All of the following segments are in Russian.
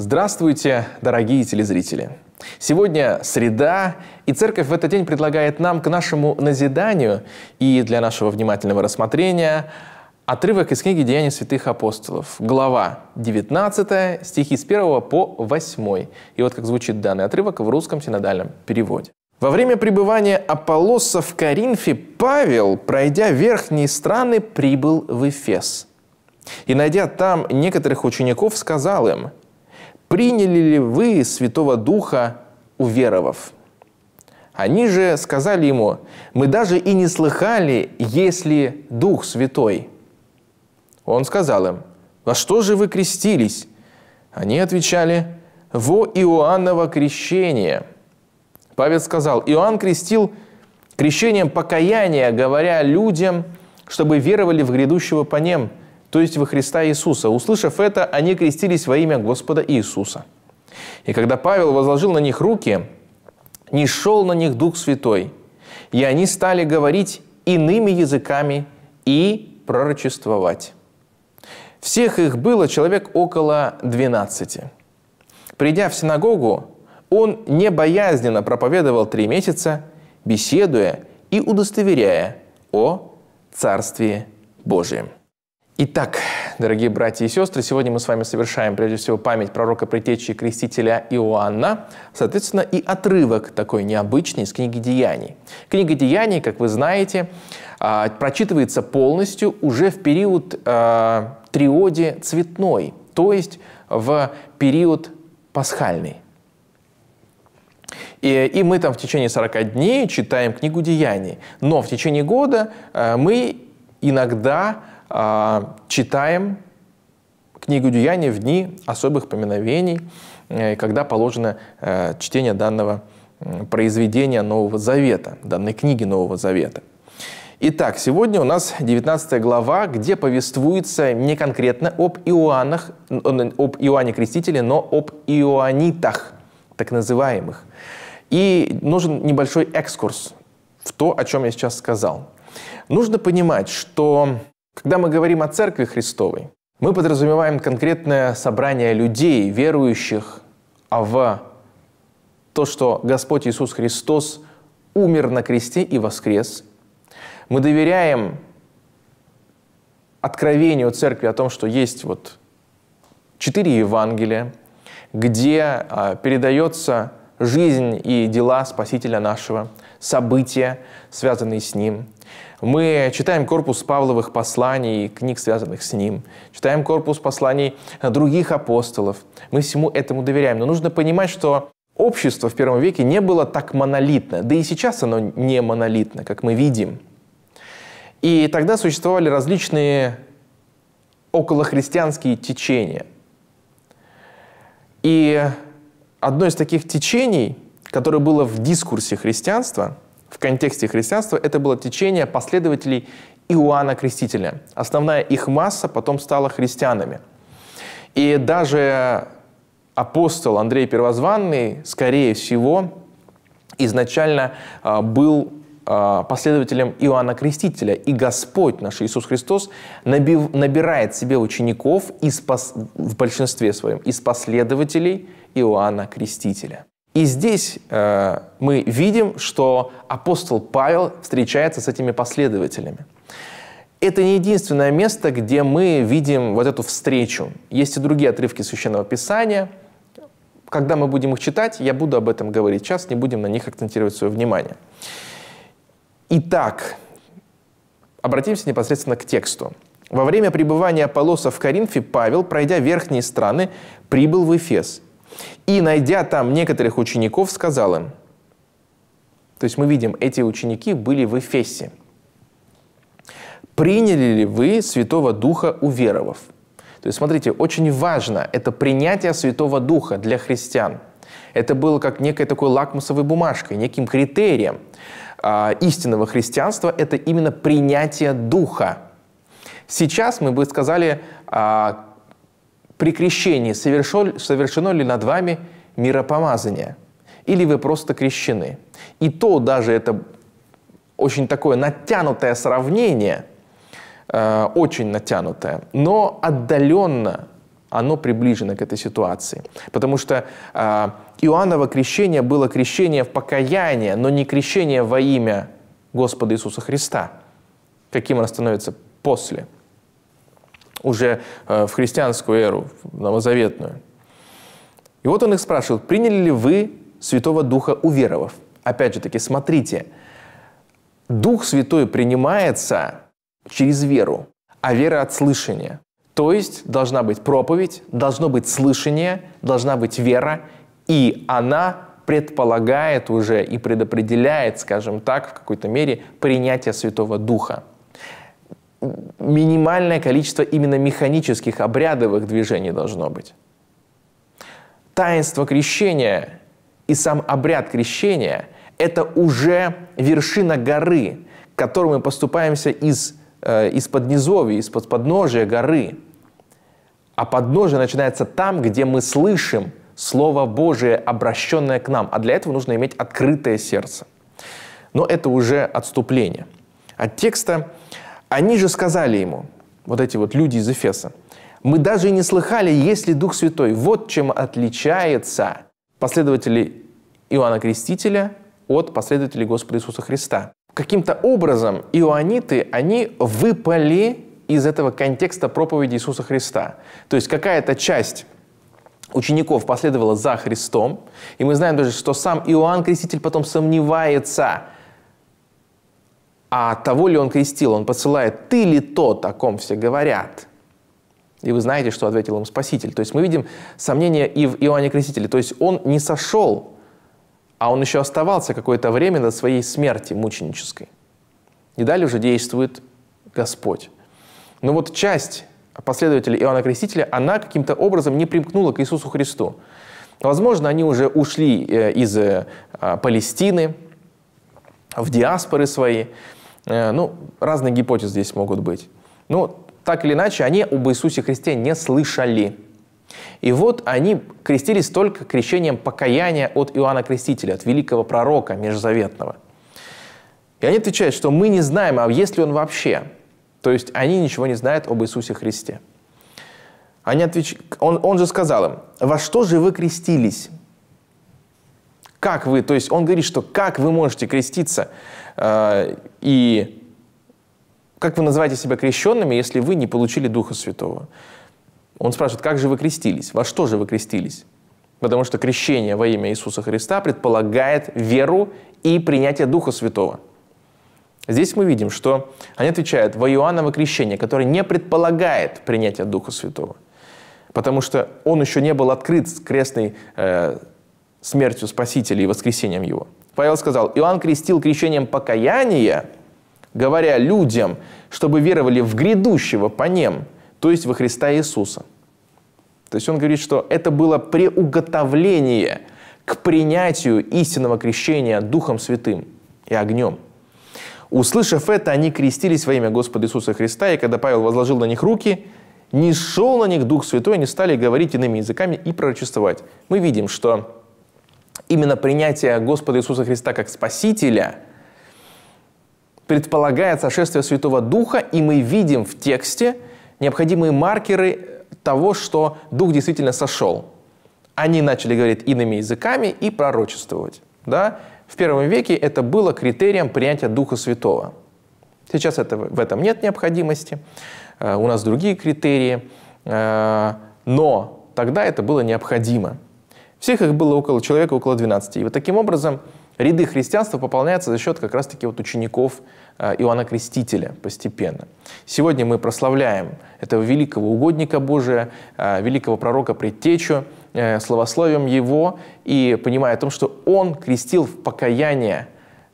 Здравствуйте, дорогие телезрители! Сегодня среда, и церковь в этот день предлагает нам к нашему назиданию и для нашего внимательного рассмотрения отрывок из книги «Деяния святых апостолов», глава 19, стихи с 1 по 8. И вот как звучит данный отрывок в русском синодальном переводе. Во время пребывания Аполлоса в Коринфе Павел, пройдя верхние страны, прибыл в Эфес. И, найдя там некоторых учеников, сказал им – приняли ли вы Святого Духа, уверовав? Они же сказали ему, мы даже и не слыхали, если Дух Святой. Он сказал им, во что же вы крестились? Они отвечали, во Иоанново крещение. Павел сказал, Иоанн крестил крещением покаяния, говоря людям, чтобы веровали в грядущего по ним – то есть во Христа Иисуса. Услышав это, они крестились во имя Господа Иисуса. И когда Павел возложил на них руки, не шел на них Дух Святой, и они стали говорить иными языками и пророчествовать. Всех их было человек около двенадцати. Придя в синагогу, он небоязненно проповедовал три месяца, беседуя и удостоверяя о Царстве Божьем. Итак, дорогие братья и сестры, сегодня мы с вами совершаем прежде всего память пророка Притечи и Крестителя Иоанна, соответственно, и отрывок такой необычный из книги Деяний. Книга Деяний, как вы знаете, а, прочитывается полностью уже в период а, триоди цветной, то есть в период пасхальный. И, и мы там в течение 40 дней читаем книгу Деяний, но в течение года а, мы иногда а, читаем книгу Деяний в дни особых поминовений, э, когда положено э, чтение данного произведения Нового Завета, данной книги Нового Завета. Итак, сегодня у нас 19 глава, где повествуется не конкретно об Иоаннах, об Иоанне Крестителе, но об иоанитах, так называемых. И нужен небольшой экскурс в то, о чем я сейчас сказал. Нужно понимать, что когда мы говорим о Церкви Христовой, мы подразумеваем конкретное собрание людей, верующих а в то, что Господь Иисус Христос умер на кресте и воскрес. Мы доверяем откровению церкви о том, что есть вот четыре Евангелия, где а, передается жизнь и дела Спасителя нашего, события, связанные с Ним – мы читаем корпус Павловых посланий и книг, связанных с ним. Читаем корпус посланий других апостолов. Мы всему этому доверяем. Но нужно понимать, что общество в первом веке не было так монолитно. Да и сейчас оно не монолитно, как мы видим. И тогда существовали различные околохристианские течения. И одно из таких течений, которое было в дискурсе христианства – в контексте христианства это было течение последователей Иоанна Крестителя. Основная их масса потом стала христианами. И даже апостол Андрей Первозванный, скорее всего, изначально а, был а, последователем Иоанна Крестителя. И Господь наш Иисус Христос набирает себе учеников из, в большинстве своем из последователей Иоанна Крестителя. И здесь э, мы видим, что апостол Павел встречается с этими последователями. Это не единственное место, где мы видим вот эту встречу. Есть и другие отрывки Священного Писания. Когда мы будем их читать, я буду об этом говорить. Сейчас не будем на них акцентировать свое внимание. Итак, обратимся непосредственно к тексту. Во время пребывания Полоса в Коринфе Павел, пройдя верхние страны, прибыл в Эфес – и, найдя там некоторых учеников, сказал им, то есть мы видим, эти ученики были в Эфесе, приняли ли вы Святого Духа, уверовав? То есть, смотрите, очень важно это принятие Святого Духа для христиан. Это было как некой такой лакмусовой бумажкой, неким критерием э, истинного христианства. Это именно принятие Духа. Сейчас мы бы сказали, э, при крещении совершено, ли над вами миропомазание, или вы просто крещены. И то даже это очень такое натянутое сравнение, э, очень натянутое, но отдаленно оно приближено к этой ситуации. Потому что э, Иоанново крещение было крещение в покаяние, но не крещение во имя Господа Иисуса Христа, каким оно становится после – уже э, в христианскую эру, в новозаветную. И вот он их спрашивает, приняли ли вы Святого Духа уверовав? Опять же таки, смотрите, Дух Святой принимается через веру, а вера от слышания. То есть должна быть проповедь, должно быть слышание, должна быть вера, и она предполагает уже и предопределяет, скажем так, в какой-то мере принятие Святого Духа минимальное количество именно механических обрядовых движений должно быть. Таинство крещения и сам обряд крещения – это уже вершина горы, к которой мы поступаемся из, э, из-под из-под подножия горы. А подножие начинается там, где мы слышим Слово Божие, обращенное к нам. А для этого нужно иметь открытое сердце. Но это уже отступление от текста. Они же сказали ему, вот эти вот люди из Эфеса, мы даже и не слыхали, есть ли Дух Святой. Вот чем отличается последователи Иоанна Крестителя от последователей Господа Иисуса Христа. Каким-то образом иоаниты, они выпали из этого контекста проповеди Иисуса Христа. То есть какая-то часть учеников последовала за Христом, и мы знаем даже, что сам Иоанн Креститель потом сомневается – а того ли он крестил? Он посылает, ты ли тот, о ком все говорят? И вы знаете, что ответил им Спаситель. То есть мы видим сомнения и в Иоанне Крестителе. То есть он не сошел, а он еще оставался какое-то время до своей смерти мученической. И далее уже действует Господь. Но вот часть последователей Иоанна Крестителя, она каким-то образом не примкнула к Иисусу Христу. Возможно, они уже ушли э, из э, Палестины, в диаспоры свои. Э, ну, разные гипотезы здесь могут быть. Но так или иначе, они об Иисусе Христе не слышали. И вот они крестились только крещением покаяния от Иоанна Крестителя, от великого пророка межзаветного. И они отвечают, что мы не знаем, а есть ли он вообще. То есть они ничего не знают об Иисусе Христе. Они отвеч... он, он же сказал им, «Во что же вы крестились?» Как вы, то есть он говорит, что как вы можете креститься э, и как вы называете себя крещенными, если вы не получили Духа Святого? Он спрашивает, как же вы крестились? Во что же вы крестились? Потому что крещение во имя Иисуса Христа предполагает веру и принятие Духа Святого. Здесь мы видим, что они отвечают во Иоанново крещение, которое не предполагает принятие Духа Святого. Потому что он еще не был открыт, крестный э, смертью Спасителя и воскресением Его. Павел сказал, Иоанн крестил крещением покаяния, говоря людям, чтобы веровали в грядущего по ним, то есть во Христа Иисуса. То есть он говорит, что это было преуготовление к принятию истинного крещения Духом Святым и огнем. Услышав это, они крестились во имя Господа Иисуса Христа, и когда Павел возложил на них руки, не шел на них Дух Святой, они стали говорить иными языками и пророчествовать. Мы видим, что именно принятие Господа Иисуса Христа как Спасителя предполагает сошествие Святого Духа, и мы видим в тексте необходимые маркеры того, что Дух действительно сошел. Они начали говорить иными языками и пророчествовать. Да? В первом веке это было критерием принятия Духа Святого. Сейчас это, в этом нет необходимости, э, у нас другие критерии, э, но тогда это было необходимо – всех их было около человека, около 12. И вот таким образом ряды христианства пополняются за счет как раз-таки вот учеников а, Иоанна Крестителя постепенно. Сегодня мы прославляем этого великого угодника Божия, а, великого пророка предтечу, э, словословием его и понимая о том, что он крестил в покаяние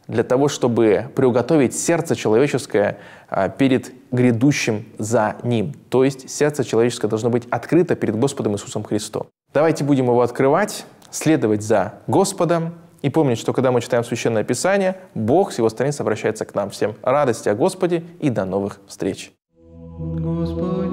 для того, чтобы приуготовить сердце человеческое а, перед грядущим за ним. То есть сердце человеческое должно быть открыто перед Господом Иисусом Христом. Давайте будем его открывать, следовать за Господом и помнить, что когда мы читаем Священное Писание, Бог с его страниц обращается к нам всем. Радости о Господе и до новых встреч! Господь.